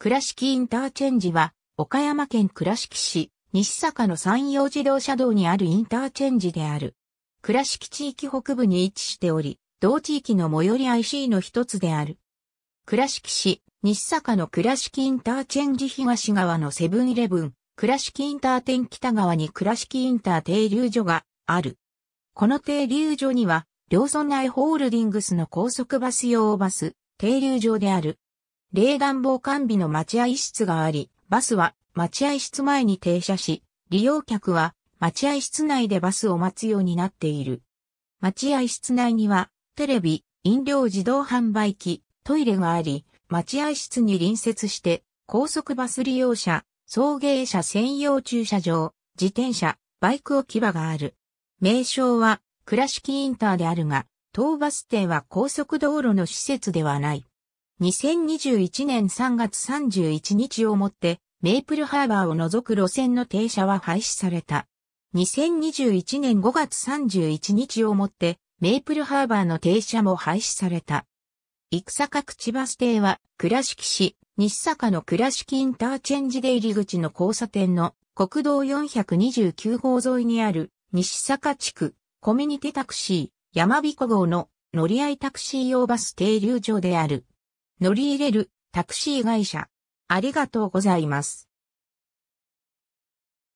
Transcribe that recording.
倉敷インターチェンジは、岡山県倉敷市、西坂の山陽自動車道にあるインターチェンジである。倉敷地域北部に位置しており、同地域の最寄り IC の一つである。倉敷市、西坂の倉敷インターチェンジ東側のセブンイレブン、倉敷インター店北側に倉敷インター停留所がある。この停留所には、両村内ホールディングスの高速バス用バス、停留場である。冷暖房完備の待合室があり、バスは待合室前に停車し、利用客は待合室内でバスを待つようになっている。待合室内には、テレビ、飲料自動販売機、トイレがあり、待合室に隣接して、高速バス利用者、送迎車専用駐車場、自転車、バイク置き場がある。名称は、倉敷インターであるが、当バス停は高速道路の施設ではない。2021年3月31日をもって、メイプルハーバーを除く路線の停車は廃止された。2021年5月31日をもって、メイプルハーバーの停車も廃止された。戦坂口バス停は、倉敷市、西坂の倉敷インターチェンジで入り口の交差点の国道429号沿いにある西坂地区コミュニティタクシー山彦号の乗り合いタクシー用バス停留所である。乗り入れるタクシー会社。ありがとうございます。